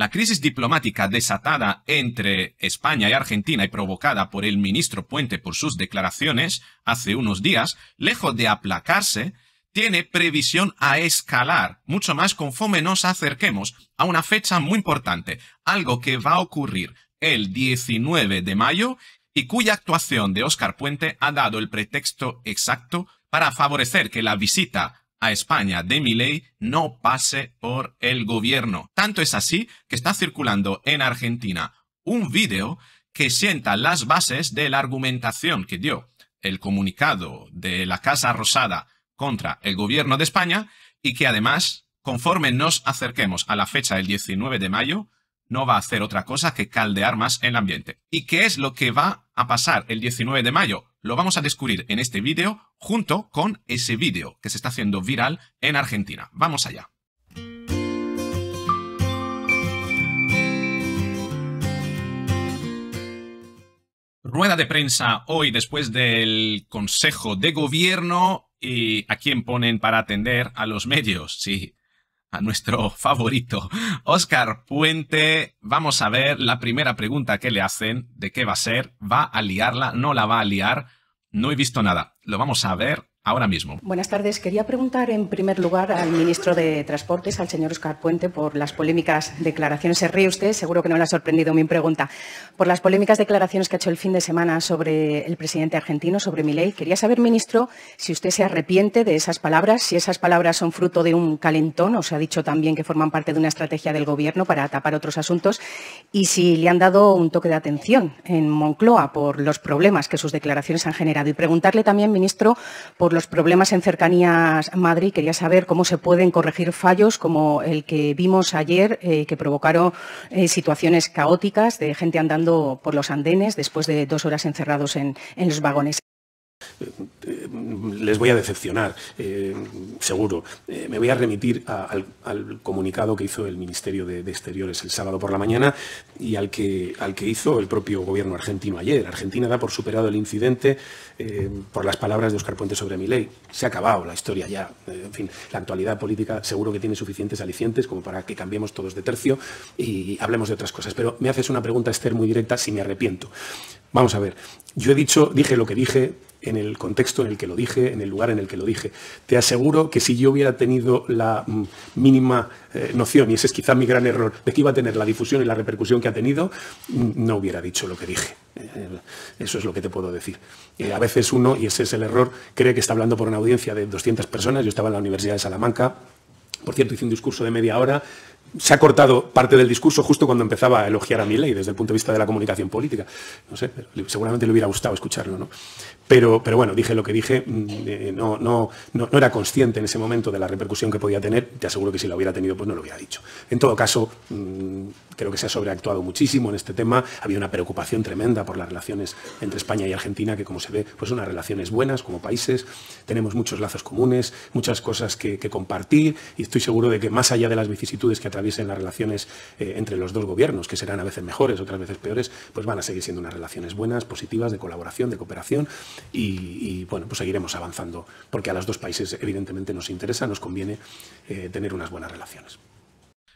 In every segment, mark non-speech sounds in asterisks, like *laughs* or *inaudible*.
La crisis diplomática desatada entre España y Argentina y provocada por el ministro Puente por sus declaraciones hace unos días, lejos de aplacarse, tiene previsión a escalar mucho más conforme nos acerquemos a una fecha muy importante, algo que va a ocurrir el 19 de mayo y cuya actuación de Oscar Puente ha dado el pretexto exacto para favorecer que la visita a España de mi ley no pase por el gobierno. Tanto es así que está circulando en Argentina un vídeo que sienta las bases de la argumentación que dio el comunicado de la Casa Rosada contra el gobierno de España y que además, conforme nos acerquemos a la fecha del 19 de mayo, no va a hacer otra cosa que caldear más el ambiente. ¿Y qué es lo que va a pasar el 19 de mayo? Lo vamos a descubrir en este vídeo junto con ese vídeo que se está haciendo viral en Argentina. Vamos allá. Rueda de prensa hoy después del Consejo de Gobierno y a quién ponen para atender a los medios. Sí, a nuestro *laughs* favorito, Oscar Puente. Vamos a ver la primera pregunta que le hacen, de qué va a ser, ¿va a liarla? ¿No la va a liar? No he visto nada. Lo vamos a ver ahora mismo. Buenas tardes. Quería preguntar en primer lugar al ministro de Transportes, al señor Oscar Puente, por las polémicas declaraciones. Se ríe usted, seguro que no le ha sorprendido mi pregunta. Por las polémicas declaraciones que ha hecho el fin de semana sobre el presidente argentino, sobre mi ley, Quería saber, ministro, si usted se arrepiente de esas palabras, si esas palabras son fruto de un calentón, o se ha dicho también que forman parte de una estrategia del Gobierno para tapar otros asuntos, y si le han dado un toque de atención en Moncloa por los problemas que sus declaraciones han generado. Y preguntarle también, ministro, por por los problemas en cercanías Madrid, quería saber cómo se pueden corregir fallos como el que vimos ayer, eh, que provocaron eh, situaciones caóticas de gente andando por los andenes después de dos horas encerrados en los vagones. Eh, les voy a decepcionar, eh, seguro. Eh, me voy a remitir al, comunicado que hizo el Ministerio de, Exteriores el sábado por la mañana y al que, al que hizo el propio gobierno argentino ayer. Argentina da por superado el incidente por las palabras de Oscar Puente sobre mi ley. Se ha acabado la historia ya. en fin, la actualidad política seguro que tiene suficientes alicientes como para que cambiemos todos de tercio y hablemos de otras cosas. Pero me haces una pregunta, Esther, muy directa, si me arrepiento. Vamos a ver, yo he dicho, dije lo que dije en el contexto en el que lo dije, en el lugar en el que lo dije. Te aseguro que si yo hubiera tenido la mm, mínima eh, noción, y ese es quizá mi gran error, de que iba a tener la difusión y la repercusión que ha tenido, mm, no hubiera dicho lo que dije. Eh, eso es lo que te puedo decir. Eh, a veces uno, y ese es el error, cree que está hablando por una audiencia de 200 personas. Yo estaba en la Universidad de Salamanca, por cierto, hice un discurso de media hora, se ha cortado parte del discurso justo cuando empezaba a elogiar a ley desde el punto de vista de la comunicación política. No sé, seguramente le hubiera gustado escucharlo, ¿no? Pero, pero bueno, dije lo que dije, mm, eh, no, no, no, era consciente en ese momento de la repercusión que podía tener, te aseguro que si la hubiera tenido, pues no lo hubiera dicho. En todo caso, mm, creo que se ha sobreactuado muchísimo en este tema, había una preocupación tremenda por las relaciones entre España y Argentina, que como se ve, pues son unas relaciones buenas como países, tenemos muchos lazos comunes, muchas cosas que, compartir, y estoy seguro de que más allá de las vicisitudes que atraviesen las relaciones eh, entre los dos gobiernos, que serán a veces mejores, otras veces peores, pues van a seguir siendo unas relaciones buenas, positivas, de colaboración, de cooperación y, bueno, pues seguiremos avanzando, porque a los dos países evidentemente nos interesa, nos conviene eh, tener unas buenas relaciones.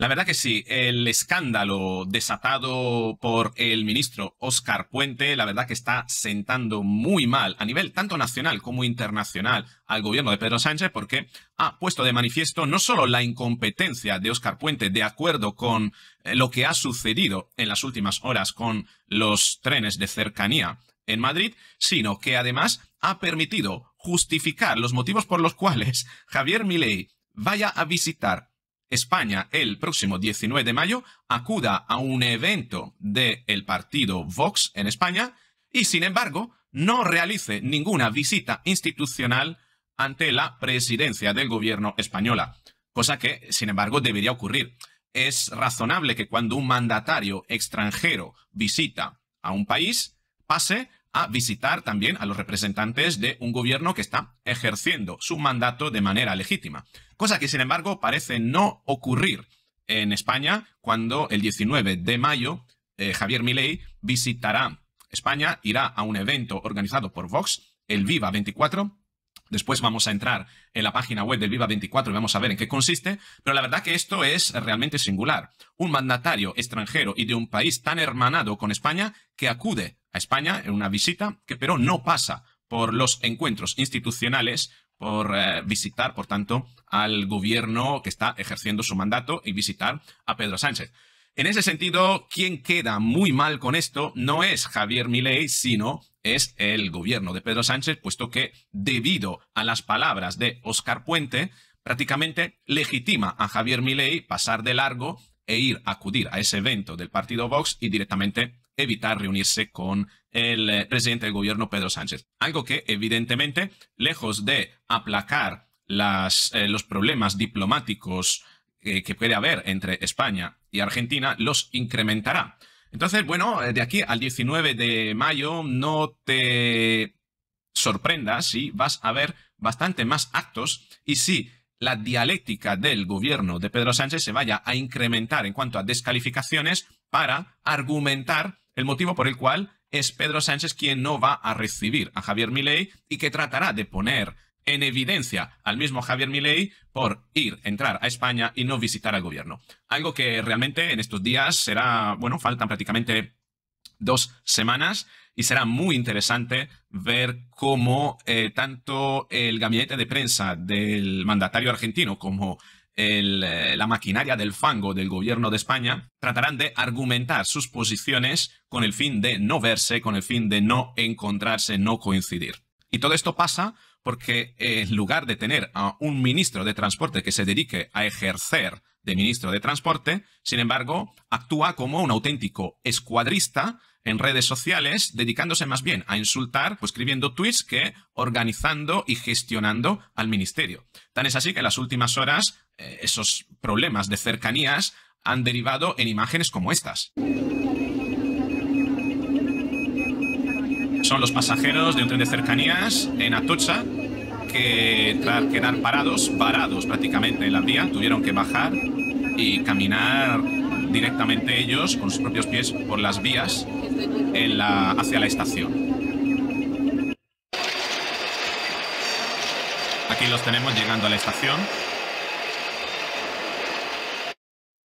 La verdad que sí, el escándalo desatado por el ministro Oscar Puente, la verdad que está sentando muy mal a nivel tanto nacional como internacional al gobierno de Pedro Sánchez porque ha puesto de manifiesto no solo la incompetencia de Oscar Puente de acuerdo con eh, lo que ha sucedido en las últimas horas con los trenes de cercanía en Madrid, sino que además ha permitido justificar los motivos por los cuales Javier Milei vaya a visitar España el próximo 19 de mayo acuda a un evento del partido Vox en España y, sin embargo, no realice ninguna visita institucional ante la presidencia del gobierno española, cosa que, sin embargo, debería ocurrir. Es razonable que cuando un mandatario extranjero visita a un país, pase a visitar también a los representantes de un gobierno que está ejerciendo su mandato de manera legítima, cosa que sin embargo parece no ocurrir en España cuando el 19 de mayo eh, Javier Milei visitará España, irá a un evento organizado por Vox, el Viva 24, Después vamos a entrar en la página web del Viva 24 y vamos a ver en qué consiste, pero la verdad que esto es realmente singular. Un mandatario extranjero y de un país tan hermanado con España que acude a España en una visita que pero no pasa por los encuentros institucionales por eh, visitar, por tanto, al gobierno que está ejerciendo su mandato y visitar a Pedro Sánchez. En ese sentido, quien queda muy mal con esto no es Javier Milei, sino es el gobierno de Pedro Sánchez, puesto que debido a las palabras de Óscar Puente, prácticamente legitima a Javier Milei pasar de largo e ir a acudir a ese evento del partido Vox y directamente evitar reunirse con el eh, presidente del gobierno Pedro Sánchez. Algo que evidentemente, lejos de aplacar eh, los problemas diplomáticos eh, que puede haber entre España y Argentina, los incrementará. Entonces, bueno, eh, de aquí al 19 de mayo no te sorprendas si vas a ver bastante más actos y si la dialéctica del gobierno de Pedro Sánchez se vaya a incrementar en cuanto a descalificaciones para argumentar el motivo por el cual es Pedro Sánchez quien no va a recibir a Javier Milei y que tratará de poner en evidencia al mismo Javier Milei por ir, entrar a España y no visitar al gobierno. Algo que realmente en estos días será, bueno, faltan prácticamente dos semanas y será muy interesante ver cómo eh, tanto el gabinete de prensa del mandatario argentino como eh, la maquinaria del fango del gobierno de España tratarán de argumentar sus posiciones con el fin de no verse, con el fin de no encontrarse, no coincidir. Y todo esto pasa porque en lugar de tener a un ministro de transporte que se dedique a ejercer de ministro de transporte, sin embargo, actúa como un auténtico escuadrista en redes sociales, dedicándose más bien a insultar, pues escribiendo tweets que organizando y gestionando al ministerio. Tan es así que en las últimas horas eh, esos problemas de cercanías han derivado en imágenes como estas. son los pasajeros de un tren de cercanías en Atocha que tras quedar parados, parados prácticamente en la vía, tuvieron que bajar y caminar directamente ellos con sus propios pies por las vías hacia la estación. Aquí los tenemos llegando a la estación.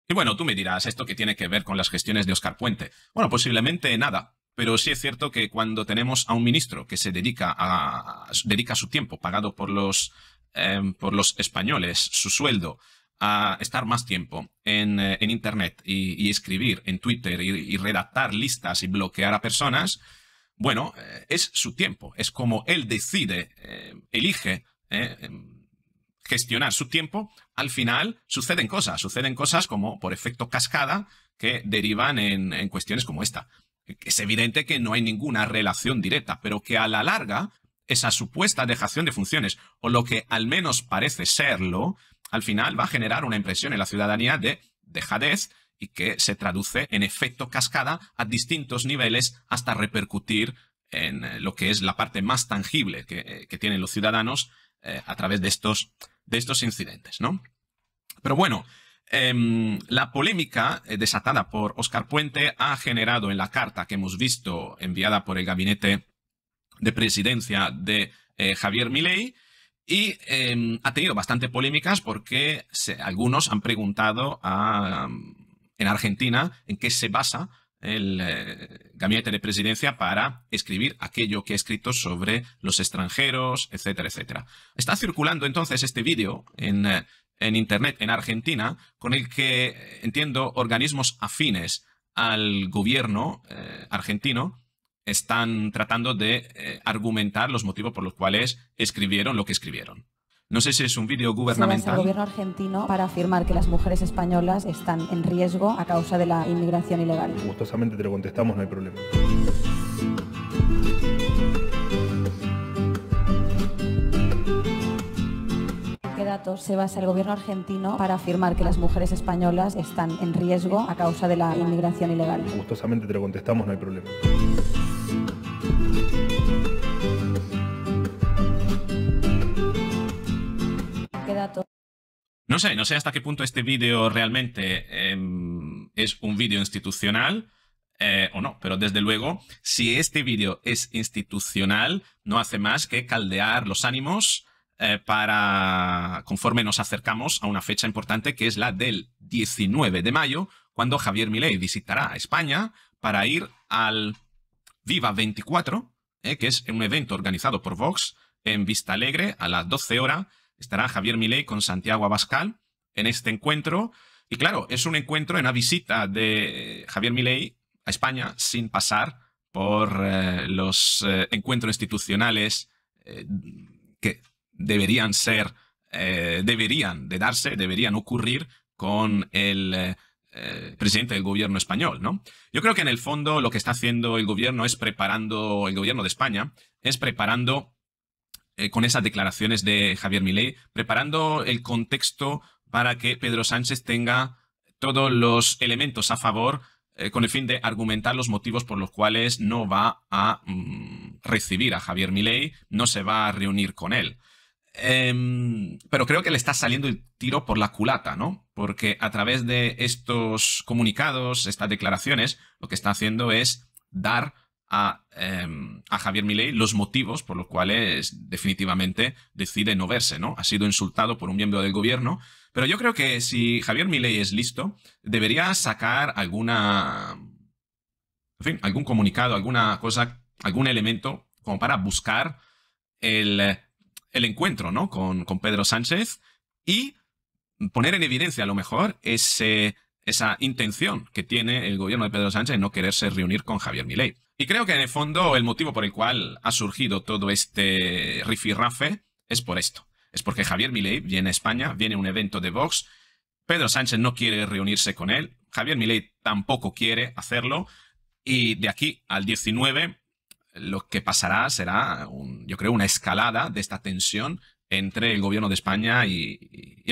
Y bueno, tú me dirás, ¿esto qué tiene que ver con las gestiones de Oscar Puente? Bueno, posiblemente nada, pero sí es cierto que cuando tenemos a un ministro que se dedica a, dedica su tiempo pagado por los, em, por los españoles, su sueldo, a estar más tiempo en, eh, Internet y, escribir en Twitter y, redactar listas y bloquear a personas, bueno, eh, es su tiempo, es como él decide, eh, elige em, gestionar su tiempo, al final suceden cosas, suceden cosas como por efecto cascada que derivan en cuestiones como esta. Es evidente que no hay ninguna relación directa, pero que a la larga esa supuesta dejación de funciones, o lo que al menos parece serlo, al final va a generar una impresión en la ciudadanía de dejadez y que se traduce en efecto cascada a distintos niveles hasta repercutir en eh, lo que es la parte más tangible que, eh, tienen los ciudadanos eh, a través de estos, de estos incidentes, ¿no? Pero bueno, Em, la polémica eh, desatada por Oscar Puente ha generado en la carta que hemos visto enviada por el gabinete de presidencia de eh, Javier Milei y em, ha tenido bastante polémicas porque algunos han preguntado em, en Argentina en qué se basa el eh, gabinete de presidencia para escribir aquello que ha escrito sobre los extranjeros, etcétera, etcétera. Está circulando entonces este vídeo en en Internet en Argentina, con el que, entiendo, organismos afines al gobierno eh, argentino están tratando de eh, argumentar los motivos por los cuales escribieron lo que escribieron. No sé si es un vídeo gubernamental. El gobierno argentino para afirmar que las mujeres españolas están en riesgo a causa de la inmigración ilegal. Gustosamente te lo contestamos, no hay problema. datos se basa el gobierno argentino para afirmar que las mujeres españolas están en riesgo a causa de la inmigración ilegal? Gustosamente te lo contestamos, no hay problema. ¿Qué datos? No sé, no sé hasta qué punto este vídeo realmente em, es un vídeo institucional eh, o no, pero desde luego, si este vídeo es institucional, no hace más que caldear los ánimos eh, para conforme nos acercamos a una fecha importante que es la del 19 de mayo, cuando Javier Milei visitará España para ir al Viva 24, eh, que es un evento organizado por Vox en Vista Alegre a las 12 horas. Estará Javier Milei con Santiago Abascal en este encuentro. Y claro, es un encuentro, en una visita de Javier Milei a España sin pasar por eh, los encuentros institucionales que deberían ser, eh, deberían de darse, deberían ocurrir con el eh, presidente del gobierno español, ¿no? Yo creo que en el fondo lo que está haciendo el gobierno es preparando, el gobierno de España, es preparando eh, con esas declaraciones de Javier Milei, preparando el contexto para que Pedro Sánchez tenga todos los elementos a favor con el fin de argumentar los motivos por los cuales no va a mm, recibir a Javier Milei, no se va a reunir con él. Em, pero creo que le está saliendo el tiro por la culata, ¿no? Porque a través de estos comunicados, estas declaraciones, lo que está haciendo es dar a, em, a Javier Milei los motivos por los cuales definitivamente decide no verse, ¿no? Ha sido insultado por un miembro del gobierno, pero yo creo que si Javier Milei es listo, debería sacar alguna... En fin, algún comunicado, alguna cosa, algún elemento como para buscar el el encuentro ¿no? con, Pedro Sánchez y poner en evidencia a lo mejor ese, esa intención que tiene el gobierno de Pedro Sánchez de no quererse reunir con Javier Milei. Y creo que en el fondo el motivo por el cual ha surgido todo este rifirrafe es por esto. Es porque Javier Milei viene a España, viene a un evento de Vox, Pedro Sánchez no quiere reunirse con él, Javier Milei tampoco quiere hacerlo y de aquí al 19 lo que pasará será, yo creo, una escalada de esta tensión entre el gobierno de España y,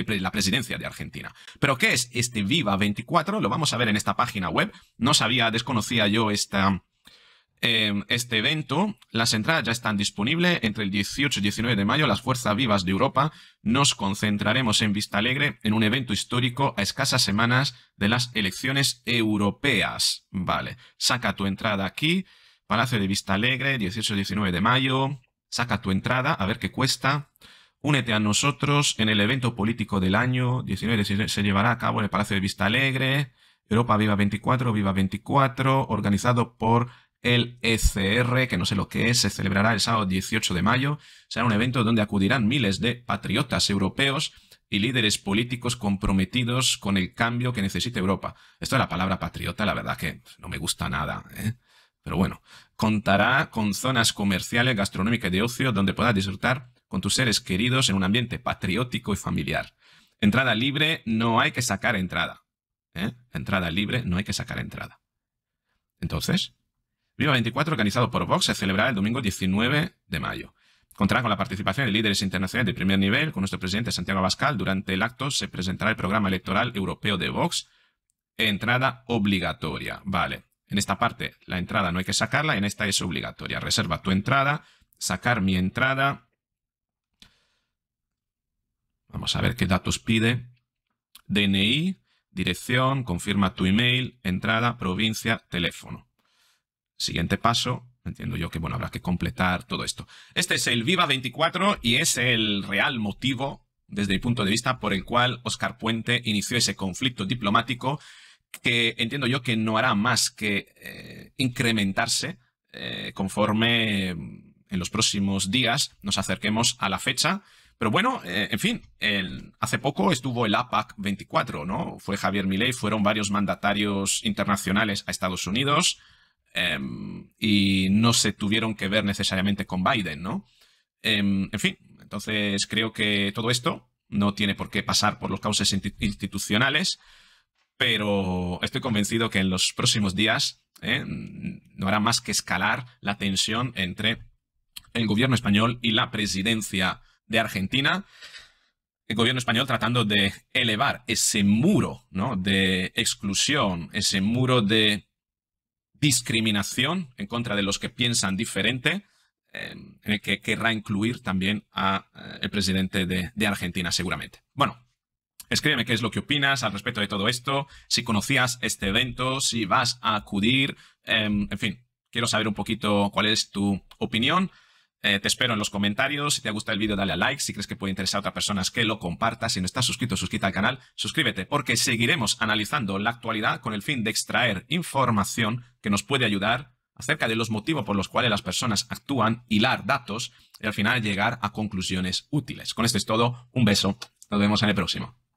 la presidencia de Argentina. Pero ¿qué es este Viva 24? Lo vamos a ver en esta página web. No sabía, desconocía yo eh, este evento. Las entradas ya están disponibles. Entre el 18 y 19 de mayo, las Fuerzas Vivas de Europa nos concentraremos en Vista Alegre en un evento histórico a escasas semanas de las elecciones europeas. Vale, saca tu entrada aquí. Palacio de Vista Alegre, 18-19 de mayo. Saca tu entrada, a ver qué cuesta. Únete a nosotros en el evento político del año. 19 se, se llevará a cabo en el Palacio de Vista Alegre. Europa Viva 24, Viva 24, organizado por el ECR, que no sé lo que es, se celebrará el sábado 18 de mayo. Será un evento donde acudirán miles de patriotas europeos y líderes políticos comprometidos con el cambio que necesita Europa. Esto de la palabra patriota, la verdad que no me gusta nada. ¿eh? Pero bueno, contará con zonas comerciales, gastronómicas y de ocio donde puedas disfrutar con tus seres queridos en un ambiente patriótico y familiar. Entrada libre, no hay que sacar entrada. ¿eh? Entrada libre, no hay que sacar entrada. Entonces, Viva 24, organizado por Vox, se celebrará el domingo 19 de mayo. Contará con la participación de líderes internacionales de primer nivel, con nuestro presidente Santiago Abascal. Durante el acto se presentará el programa electoral europeo de Vox. Entrada obligatoria. Vale. En esta parte la entrada no hay que sacarla, en esta es obligatoria. Reserva tu entrada, sacar mi entrada. Vamos a ver qué datos pide. DNI, dirección, confirma tu email, entrada, provincia, teléfono. Siguiente paso, entiendo yo que bueno, habrá que completar todo esto. Este es el Viva 24 y es el real motivo desde el punto de vista, por el cual Oscar Puente inició ese conflicto diplomático que entiendo yo que no hará más que eh, incrementarse eh, conforme mm, en los próximos días nos acerquemos a la fecha. Pero bueno, eh, en fin, hace poco estuvo el APAC 24, ¿no? Fue Javier Milei, fueron varios mandatarios internacionales a Estados Unidos em, y no se tuvieron que ver necesariamente con Biden, ¿no? Em, en fin, entonces creo que todo esto no tiene por qué pasar por los cauces institucionales pero estoy convencido que en los próximos días ¿eh? no hará más que escalar la tensión entre el gobierno español y la presidencia de Argentina. El gobierno español tratando de elevar ese muro de exclusión, ese muro de discriminación en contra de los que piensan diferente, eh, en el que querrá incluir también al eh, presidente de, de Argentina seguramente. Bueno, Escríbeme qué es lo que opinas al respecto de todo esto, si conocías este evento, si vas a acudir, em, en fin, quiero saber un poquito cuál es tu opinión. Eh, te espero en los comentarios. Si te ha gustado el vídeo, dale a like. Si crees que puede interesar a otras personas, que lo compartas. Si no estás suscrito, suscríbete al canal. Suscríbete porque seguiremos analizando la actualidad con el fin de extraer información que nos puede ayudar acerca de los motivos por los cuales las personas actúan, hilar datos y al final llegar a conclusiones útiles. Con esto es todo. Un beso. Nos vemos en el próximo.